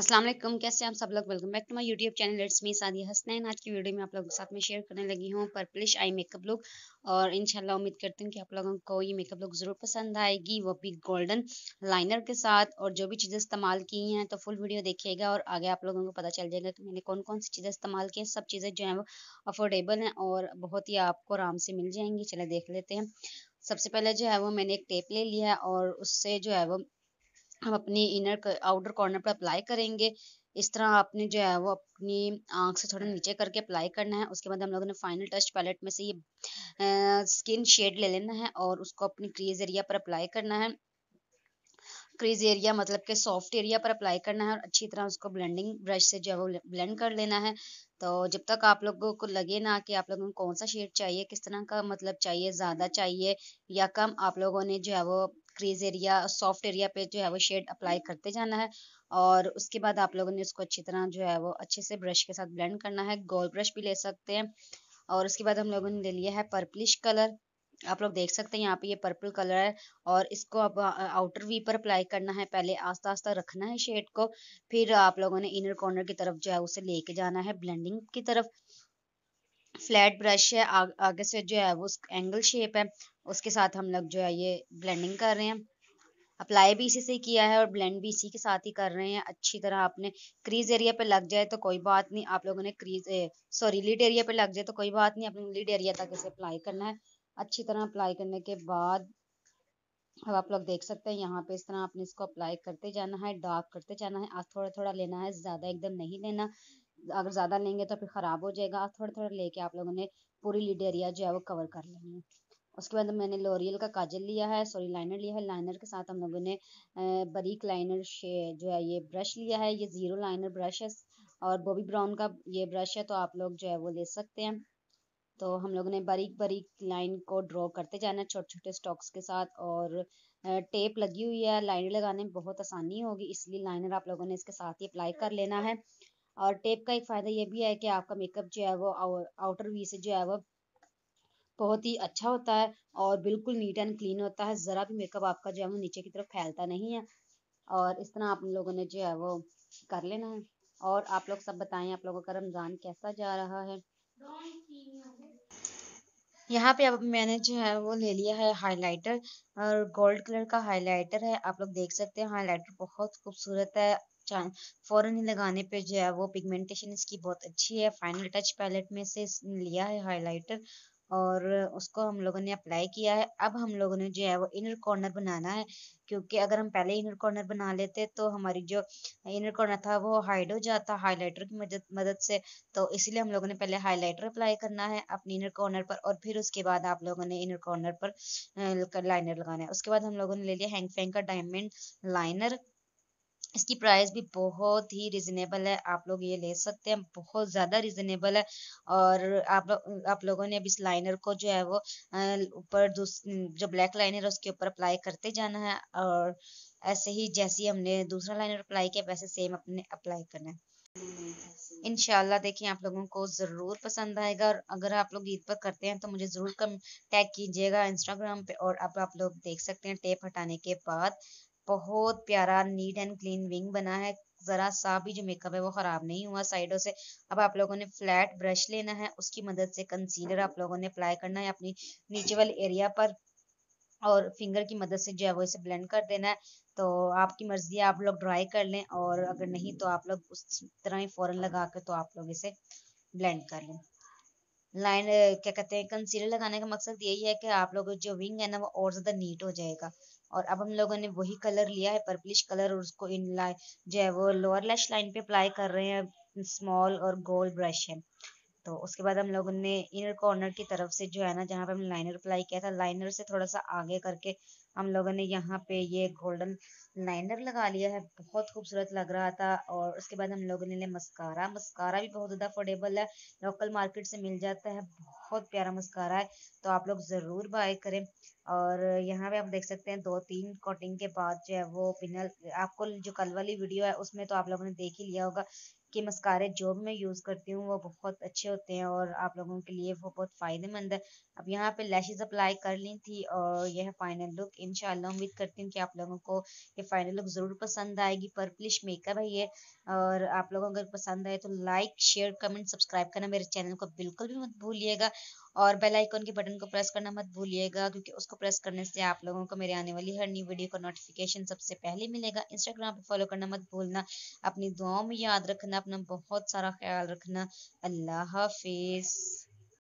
असलम कैसे आप सब लोग welcome back to my YouTube channel let's me Sadia Hasnain आज की वीडियो में आप लोगों के साथ में शेयर करने लगी हूँ पर्पलिश आई मेकअप लुक और इंशाल्लाह उम्मीद करती हूँ कि आप लोगों को ये मेकअप लुक ज़रूर पसंद आएगी वो भी गोल्डन लाइनर के साथ और जो भी चीज़ें इस्तेमाल की हैं तो फुल वीडियो देखिएगा और आगे आप लोगों को पता चल जाएगा कि मैंने कौन कौन सी चीज़ें इस्तेमाल की हैं सब चीज़ें जो हैं वो अफोर्डेबल हैं और बहुत ही आपको आराम से मिल जाएंगी चले देख लेते हैं सबसे पहले जो है वो मैंने एक टेप ले लिया है और उससे जो है वो हम अपनी इनर आउटर कॉर्नर पर अप्लाई करेंगे इस तरह आपने जो है वो अपनी आंख से थोड़ा नीचे करके अप्लाई करना है उसके बाद हम लोगों ने फाइनल टच पैलेट में से ये स्किन शेड ले लेना है और उसको अपनी क्रीज एरिया पर अप्लाई करना है क्रीज एरिया मतलब के सॉफ्ट एरिया पर अप्लाई करना है और अच्छी तरह उसको ब्लेंडिंग ब्रश से जो है वो ब्लेंड कर लेना है तो जब तक आप लोगों को लगे ना कि आप लोगों को कौन सा शेड चाहिए किस तरह का मतलब चाहिए ज़्यादा चाहिए या कम आप लोगों ने जो है वो क्रीज एरिया सॉफ्ट एरिया पे जो है वो शेड अप्लाई करते जाना है और उसके बाद आप लोगों ने उसको अच्छी तरह जो है वो अच्छे से ब्रश के साथ ब्लेंड करना है गोल ब्रश भी ले सकते हैं और उसके बाद हम लोगों ने ले लिया है पर्पलिश कलर आप लोग देख सकते हैं यहाँ पे ये पर्पल कलर है और इसको अब आउटर वी पर अप्लाई करना है पहले आस्ता आस्ता रखना है शेड को फिर आप लोगों ने इनर कॉर्नर की तरफ जो है उसे लेके जाना है ब्लेंडिंग की तरफ फ्लैट ब्रश है आ, आगे से जो है वो एंगल शेप है उसके साथ हम लोग जो है ये ब्लेंडिंग कर रहे हैं अप्लाई भी इसी से किया है और ब्लेंड भी इसी के साथ ही कर रहे हैं अच्छी तरह आपने क्रीज एरिया पे लग जाए तो कोई बात नहीं आप लोगों ने क्रीज सॉरी लिड एरिया पे लग जाए तो कोई बात नहीं आपने लिड एरिया तक इसे अप्लाई करना है अच्छी तरह अप्लाई करने के बाद अब आप लोग देख सकते हैं यहाँ पे इस तरह आपने इसको अप्लाई करते जाना है डार्क करते जाना है आज थोड़ा थोड़ा लेना है ज़्यादा एकदम नहीं लेना अगर ज़्यादा लेंगे तो फिर ख़राब हो जाएगा थोड़ा थोड़ा लेके आप लोगों ने पूरी लिड एरिया जो है वो कवर कर लेनी है उसके बाद मैंने लोरियल का काजल लिया है सॉरी लाइनर लिया है लाइनर के साथ हम लोगों ने बरीक लाइनर जो है ये ब्रश लिया है ये ज़ीरो लाइनर ब्रश है और बॉबी ब्राउन का ये ब्रश है तो आप लोग जो है वो ले सकते हैं तो हम लोगों ने बारीक बारीक लाइन को ड्रॉ करते जाना है छोटे छोटे स्टॉक्स के साथ और टेप लगी हुई है लाइनर लगाने में बहुत आसानी होगी इसलिए लाइनर आप लोगों ने इसके साथ ही अप्लाई कर लेना है और टेप का एक फ़ायदा ये भी है कि आपका मेकअप जो है वो आउटर वी से जो है वो बहुत ही अच्छा होता है और बिल्कुल नीट एंड क्लीन होता है ज़रा भी मेकअप आपका जो है वो नीचे की तरफ फैलता नहीं है और इस तरह आप लोगों ने जो है वो कर लेना है और आप लोग सब बताएं आप लोगों का रमज़ान कैसा जा रहा है यहाँ पे अब मैंने जो है वो ले लिया है हाइलाइटर और गोल्ड कलर का हाइलाइटर है आप लोग देख सकते हैं हाइलाइटर बहुत खूबसूरत है फौरन ही लगाने पे जो है वो पिगमेंटेशन इसकी बहुत अच्छी है फाइनल टच पैलेट में से लिया है हाइलाइटर और उसको हम लोगों ने अप्लाई किया है अब हम लोगों ने जो है वो इनर कॉर्नर बनाना है क्योंकि अगर हम पहले इनर कॉर्नर बना लेते तो हमारी जो इनर कॉर्नर था वो हाइड हो जाता हाईलाइटर की मदद मदद से तो इसलिए हम लोगों ने पहले हाईलाइटर अप्लाई करना है अपने इनर कॉर्नर पर और फिर उसके बाद आप लोगों ने इनर कॉर्नर पर लाइनर लगाना है उसके बाद हम लोगों ने ले लिया हैंग फैंग का डायमंड लाइनर इसकी प्राइस भी बहुत ही रिजनेबल है आप लोग ये ले सकते हैं बहुत ज़्यादा रिजनेबल है और आप लोग आप लोगों ने अब इस लाइनर को जो है वो ऊपर जो ब्लैक लाइनर है उसके ऊपर अप्लाई करते जाना है और ऐसे ही जैसे हमने दूसरा लाइनर अप्लाई किया वैसे सेम अपने अप्लाई करना है इनशाला देखिए आप लोगों को ज़रूर पसंद आएगा और अगर आप लोग ईद पर करते हैं तो मुझे ज़रूर कम टैग कीजिएगा इंस्टाग्राम पे और अब आप लोग देख सकते हैं टेप हटाने के बाद बहुत प्यारा नीट एंड क्लीन विंग बना है ज़रा सा भी जो मेकअप है वो ख़राब नहीं हुआ साइडों से अब आप लोगों ने फ्लैट ब्रश लेना है उसकी मदद से कंसीलर आप लोगों ने अप्लाई करना है अपनी नीचे वाले एरिया पर और फिंगर की मदद से जो है वो इसे ब्लेंड कर देना है तो आपकी मर्जी है आप लोग ड्राई कर लें और अगर नहीं तो आप लोग उस तरह ही फ़ौरन लगा कर तो आप लोग इसे ब्लेंड कर लें लाइन क्या कहते हैं कंसीलर लगाने का मकसद यही है कि आप लोग जो विंग है ना वो और ज़्यादा नीट हो जाएगा और अब हम लोगों ने वही कलर लिया है पर्पलिश कलर और उसको इन लाइन जो है वो लोअर लैश लाइन पे अप्लाई कर रहे हैं स्मॉल और गोल ब्रश है तो उसके बाद हम लोगों ने इनर कॉर्नर की तरफ से जो है ना जहाँ पे हमने लाइनर अप्लाई किया था लाइनर से थोड़ा सा आगे करके हम लोगों ने यहाँ पे ये गोल्डन लाइनर लगा लिया है बहुत खूबसूरत लग रहा था और उसके बाद हम लोगों ने लिया मस्कारा मस्कारा भी बहुत ज़्यादा अफोर्डेबल है लोकल मार्केट से मिल जाता है बहुत प्यारा मुस्कारा है तो आप लोग ज़रूर बाय करें और यहाँ पे आप देख सकते हैं दो तीन कोटिंग के बाद जो है वो पिनल आपको जो कल वाली वीडियो है उसमें तो आप लोगों ने देख ही लिया होगा के मस्कारे जो भी मैं यूज़ करती हूँ वो बहुत अच्छे होते हैं और आप लोगों के लिए वो बहुत फ़ायदेमंद है अब यहाँ पे लैशेज़ अप्लाई कर ली थी और यह फ़ाइनल लुक इन उम्मीद करती हूँ कि आप लोगों को ये फ़ाइनल लुक ज़रूर पसंद आएगी पर्पलिश मेकअप है ये और आप लोगों को अगर पसंद आए तो लाइक शेयर कमेंट सब्सक्राइब करना मेरे चैनल को बिल्कुल भी मत भूलिएगा और बेल आइकन के बटन को प्रेस करना मत भूलिएगा क्योंकि उसको प्रेस करने से आप लोगों को मेरे आने वाली हर न्यू वीडियो का नोटिफिकेशन सबसे पहले मिलेगा इंस्टाग्राम पर फॉलो करना मत भूलना अपनी दुआओं में याद रखना अपना बहुत सारा ख्याल रखना अल्लाह हाफिज़